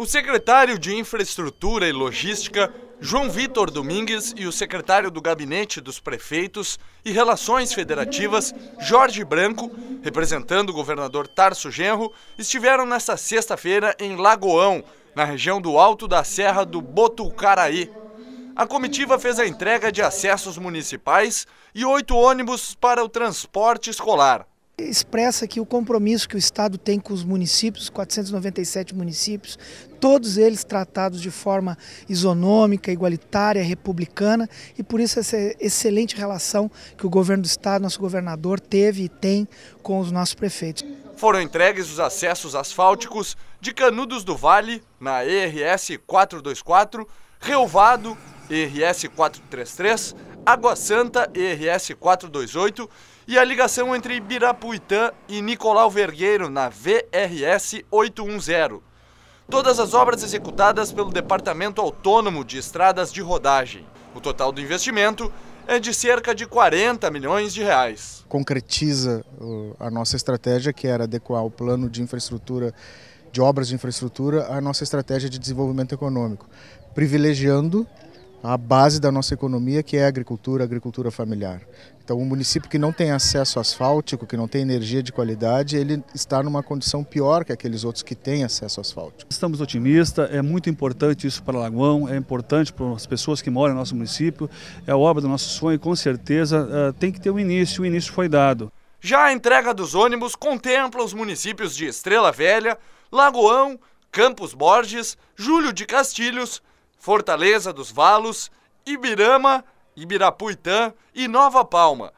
O secretário de Infraestrutura e Logística, João Vitor Domingues, e o secretário do Gabinete dos Prefeitos e Relações Federativas, Jorge Branco, representando o governador Tarso Genro, estiveram nesta sexta-feira em Lagoão, na região do alto da Serra do Botucaraí. A comitiva fez a entrega de acessos municipais e oito ônibus para o transporte escolar. Expressa aqui o compromisso que o Estado tem com os municípios, 497 municípios, todos eles tratados de forma isonômica, igualitária, republicana, e por isso essa excelente relação que o governo do Estado, nosso governador, teve e tem com os nossos prefeitos. Foram entregues os acessos asfálticos de Canudos do Vale, na ERS 424, Reovado, RS 433, Água Santa ERS 428 e a ligação entre Ibirapuitã e Nicolau Vergueiro na VRS 810. Todas as obras executadas pelo Departamento Autônomo de Estradas de Rodagem. O total do investimento é de cerca de 40 milhões de reais. Concretiza a nossa estratégia, que era adequar o plano de infraestrutura, de obras de infraestrutura, à nossa estratégia de desenvolvimento econômico, privilegiando a base da nossa economia, que é a agricultura, a agricultura familiar. Então, um município que não tem acesso asfáltico, que não tem energia de qualidade, ele está numa condição pior que aqueles outros que têm acesso asfáltico. Estamos otimistas, é muito importante isso para Lagoão, é importante para as pessoas que moram no nosso município, é a obra do nosso sonho e com certeza eh, tem que ter um início, o início foi dado. Já a entrega dos ônibus contempla os municípios de Estrela Velha, Lagoão, Campos Borges, Júlio de Castilhos, Fortaleza dos Valos, Ibirama, Ibirapuitã e Nova Palma.